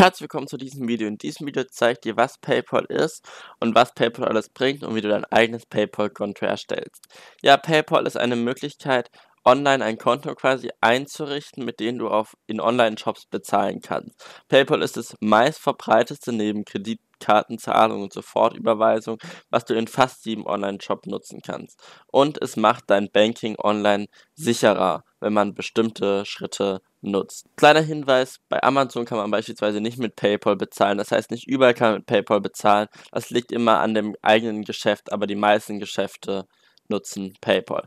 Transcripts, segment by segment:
Herzlich willkommen zu diesem Video. In diesem Video zeige ich dir, was PayPal ist und was PayPal alles bringt und wie du dein eigenes PayPal-Konto erstellst. Ja, PayPal ist eine Möglichkeit, online ein Konto quasi einzurichten, mit dem du auf, in Online-Shops bezahlen kannst. PayPal ist das meistverbreiteste neben Kreditkartenzahlung und Sofortüberweisung, was du in fast jedem Online-Shop nutzen kannst. Und es macht dein Banking online sicherer wenn man bestimmte Schritte nutzt. Kleiner Hinweis, bei Amazon kann man beispielsweise nicht mit PayPal bezahlen, das heißt nicht überall kann man mit PayPal bezahlen, das liegt immer an dem eigenen Geschäft, aber die meisten Geschäfte nutzen PayPal.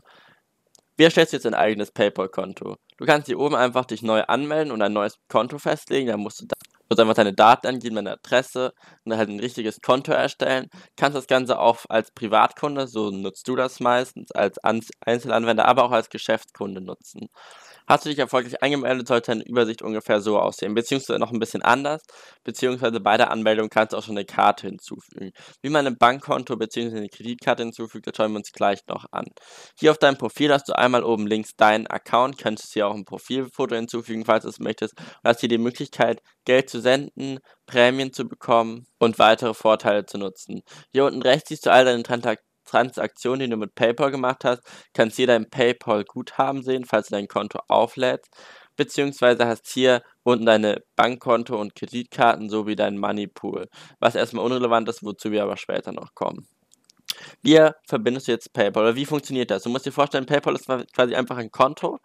Wie erstellst du jetzt ein eigenes PayPal-Konto? Du kannst hier oben einfach dich neu anmelden und ein neues Konto festlegen, dann musst du musst einfach deine Daten angeben, deine Adresse und dann halt ein richtiges Konto erstellen. Kannst das Ganze auch als Privatkunde, so nutzt du das meistens, als Einzelanwender, aber auch als Geschäftskunde nutzen. Hast du dich erfolgreich angemeldet, sollte deine Übersicht ungefähr so aussehen, beziehungsweise noch ein bisschen anders, beziehungsweise bei der Anmeldung kannst du auch schon eine Karte hinzufügen. Wie man ein Bankkonto bzw. eine Kreditkarte hinzufügt, das schauen wir uns gleich noch an. Hier auf deinem Profil hast du einmal oben links deinen Account, kannst du hier auch ein Profilfoto hinzufügen, falls du es möchtest, und hast hier die Möglichkeit, Geld zu senden, Prämien zu bekommen und weitere Vorteile zu nutzen. Hier unten rechts siehst du all deine Transaktionen Transaktion, die du mit PayPal gemacht hast, kannst hier dein PayPal-Guthaben sehen, falls du dein Konto auflädst. Beziehungsweise hast hier unten deine Bankkonto und Kreditkarten sowie dein Moneypool, was erstmal unrelevant ist, wozu wir aber später noch kommen. Wie verbindest du jetzt PayPal oder wie funktioniert das? Du musst dir vorstellen, PayPal ist quasi einfach ein Konto,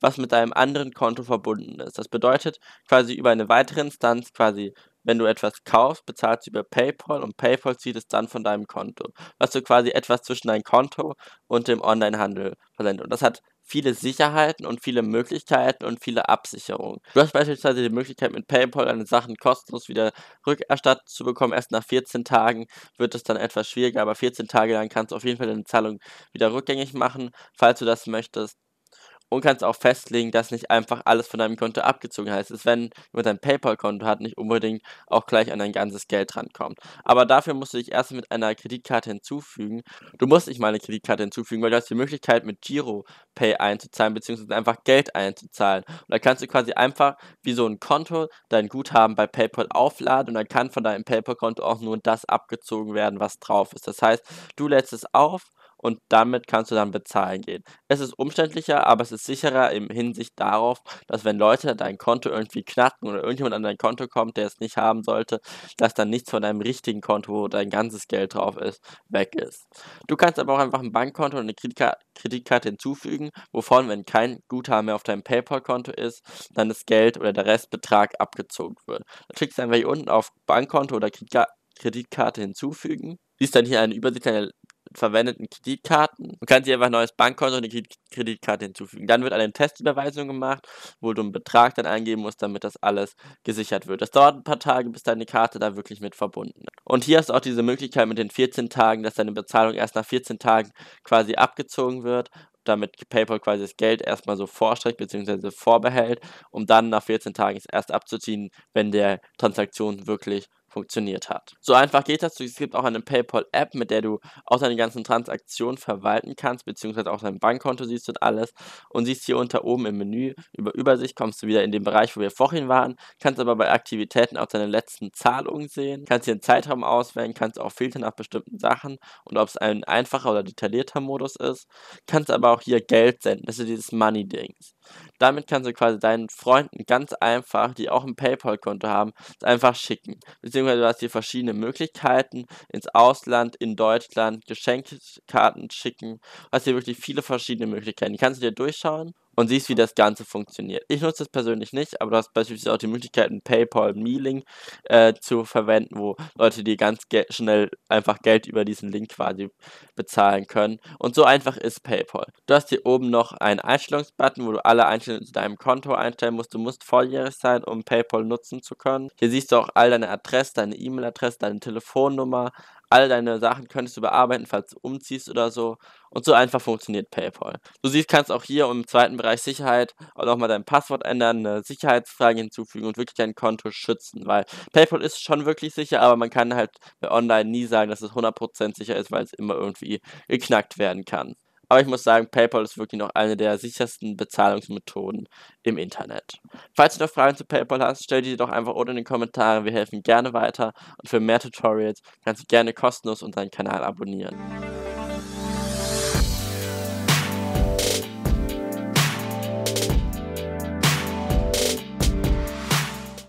was mit deinem anderen Konto verbunden ist. Das bedeutet, quasi über eine weitere Instanz quasi wenn du etwas kaufst, bezahlst du über PayPal und PayPal zieht es dann von deinem Konto, was du quasi etwas zwischen deinem Konto und dem Onlinehandel versendet. Und das hat viele Sicherheiten und viele Möglichkeiten und viele Absicherungen. Du hast beispielsweise die Möglichkeit, mit PayPal deine Sachen kostenlos wieder rückerstattet zu bekommen. Erst nach 14 Tagen wird es dann etwas schwieriger, aber 14 Tage lang kannst du auf jeden Fall deine Zahlung wieder rückgängig machen, falls du das möchtest und kannst auch festlegen, dass nicht einfach alles von deinem Konto abgezogen heißt. ist, wenn jemand dein PayPal-Konto hat, nicht unbedingt auch gleich an dein ganzes Geld rankommt. Aber dafür musst du dich erst mit einer Kreditkarte hinzufügen. Du musst nicht mal eine Kreditkarte hinzufügen, weil du hast die Möglichkeit, mit Giro Pay einzuzahlen, beziehungsweise einfach Geld einzuzahlen. Und da kannst du quasi einfach wie so ein Konto dein Guthaben bei PayPal aufladen und dann kann von deinem PayPal-Konto auch nur das abgezogen werden, was drauf ist. Das heißt, du lädst es auf, und damit kannst du dann bezahlen gehen. Es ist umständlicher, aber es ist sicherer im Hinsicht darauf, dass wenn Leute dein Konto irgendwie knacken oder irgendjemand an dein Konto kommt, der es nicht haben sollte, dass dann nichts von deinem richtigen Konto, wo dein ganzes Geld drauf ist, weg ist. Du kannst aber auch einfach ein Bankkonto und eine Kreditkarte hinzufügen, wovon, wenn kein Guthaben mehr auf deinem PayPal-Konto ist, dann das Geld oder der Restbetrag abgezogen wird. Dann klickst du einfach hier unten auf Bankkonto oder Kreditkarte hinzufügen siehst dann hier eine Übersicht deiner verwendeten Kreditkarten Du kannst dir einfach ein neues Bankkonto und eine Kreditkarte hinzufügen. Dann wird eine Testüberweisung gemacht, wo du einen Betrag dann eingeben musst, damit das alles gesichert wird. Das dauert ein paar Tage, bis deine Karte da wirklich mit verbunden ist. Und hier hast du auch diese Möglichkeit mit den 14 Tagen, dass deine Bezahlung erst nach 14 Tagen quasi abgezogen wird damit PayPal quasi das Geld erstmal so vorstreckt bzw. vorbehält, um dann nach 14 Tagen es erst abzuziehen, wenn der Transaktion wirklich funktioniert hat. So einfach geht das. Es gibt auch eine PayPal-App, mit der du auch deine ganzen Transaktionen verwalten kannst, beziehungsweise auch dein Bankkonto siehst und alles. Und siehst hier unter oben im Menü über Übersicht, kommst du wieder in den Bereich, wo wir vorhin waren. Kannst aber bei Aktivitäten auch deine letzten Zahlungen sehen. Kannst hier einen Zeitraum auswählen, kannst auch filtern nach bestimmten Sachen und ob es ein einfacher oder detaillierter Modus ist. Kannst aber auch hier Geld senden. Das ist dieses Money-Dings. Damit kannst du quasi deinen Freunden ganz einfach, die auch ein PayPal-Konto haben, einfach schicken. Beziehungsweise beziehungsweise du hast hier verschiedene Möglichkeiten ins Ausland, in Deutschland, Geschenkkarten schicken. Du hast hier wirklich viele verschiedene Möglichkeiten. Die kannst du dir durchschauen und siehst, wie das Ganze funktioniert. Ich nutze das persönlich nicht, aber du hast beispielsweise auch die Möglichkeit, einen PayPal Mailing äh, zu verwenden, wo Leute dir ganz schnell einfach Geld über diesen Link quasi bezahlen können. Und so einfach ist PayPal. Du hast hier oben noch einen Einstellungsbutton, wo du alle Einstellungen zu deinem Konto einstellen musst. Du musst volljährig sein, um PayPal nutzen zu können. Hier siehst du auch all deine Adresse, deine E-Mail-Adresse, deine Telefonnummer, All deine Sachen könntest du bearbeiten, falls du umziehst oder so. Und so einfach funktioniert PayPal. Du siehst, kannst auch hier im zweiten Bereich Sicherheit auch nochmal dein Passwort ändern, eine Sicherheitsfrage hinzufügen und wirklich dein Konto schützen, weil PayPal ist schon wirklich sicher, aber man kann halt bei Online nie sagen, dass es 100% sicher ist, weil es immer irgendwie geknackt werden kann. Aber ich muss sagen, PayPal ist wirklich noch eine der sichersten Bezahlungsmethoden im Internet. Falls du noch Fragen zu PayPal hast, stell die doch einfach unten in den Kommentaren. Wir helfen gerne weiter. Und für mehr Tutorials kannst du gerne kostenlos unseren Kanal abonnieren.